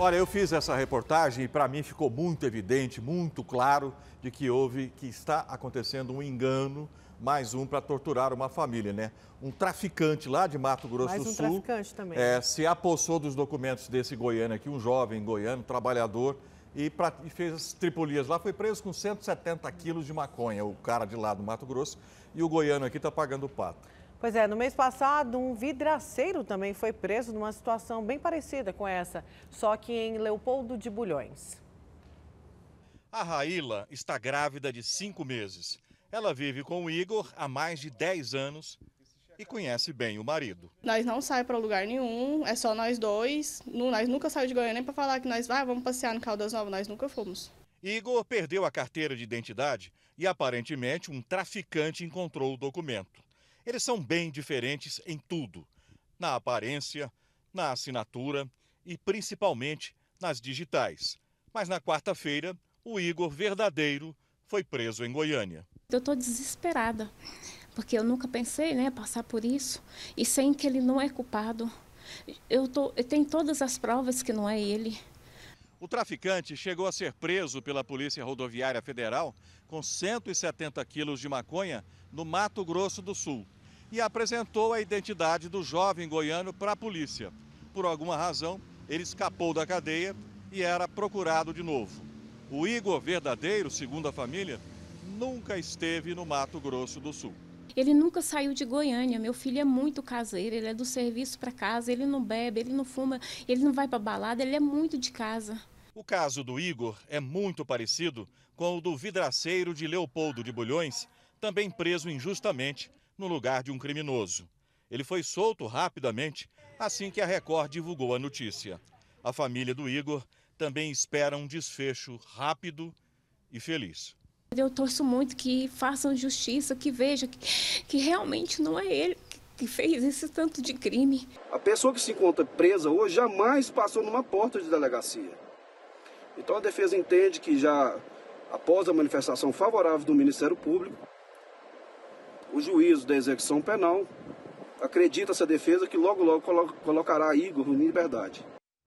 Olha, eu fiz essa reportagem e para mim ficou muito evidente, muito claro de que houve, que está acontecendo um engano, mais um para torturar uma família, né? Um traficante lá de Mato Grosso mais do um Sul. traficante também. É, né? se apossou dos documentos desse goiano aqui, um jovem goiano, trabalhador, e, pra, e fez as tripulias lá. Foi preso com 170 quilos de maconha, o cara de lá do Mato Grosso, e o goiano aqui está pagando o pato. Pois é, no mês passado, um vidraceiro também foi preso numa situação bem parecida com essa, só que em Leopoldo de Bulhões. A Raíla está grávida de cinco meses. Ela vive com o Igor há mais de 10 anos e conhece bem o marido. Nós não saímos para lugar nenhum, é só nós dois. Nós nunca saímos de Goiânia nem para falar que nós ah, vamos passear no Caldas Novas, nós nunca fomos. Igor perdeu a carteira de identidade e aparentemente um traficante encontrou o documento. Eles são bem diferentes em tudo: na aparência, na assinatura e principalmente nas digitais. Mas na quarta-feira, o Igor verdadeiro foi preso em Goiânia. Eu estou desesperada, porque eu nunca pensei, né, passar por isso e sem que ele não é culpado. Eu tô, eu tenho todas as provas que não é ele. O traficante chegou a ser preso pela Polícia Rodoviária Federal com 170 quilos de maconha no Mato Grosso do Sul e apresentou a identidade do jovem goiano para a polícia. Por alguma razão, ele escapou da cadeia e era procurado de novo. O Igor Verdadeiro, segundo a família, nunca esteve no Mato Grosso do Sul. Ele nunca saiu de Goiânia. Meu filho é muito caseiro, ele é do serviço para casa, ele não bebe, ele não fuma, ele não vai para balada, ele é muito de casa. O caso do Igor é muito parecido com o do vidraceiro de Leopoldo de Bulhões, também preso injustamente no lugar de um criminoso. Ele foi solto rapidamente assim que a Record divulgou a notícia. A família do Igor também espera um desfecho rápido e feliz. Eu torço muito que façam justiça, que vejam que, que realmente não é ele que fez esse tanto de crime. A pessoa que se encontra presa hoje jamais passou numa porta de delegacia. Então a defesa entende que já após a manifestação favorável do Ministério Público, o juízo da execução penal acredita essa defesa que logo logo colocará Igor em liberdade.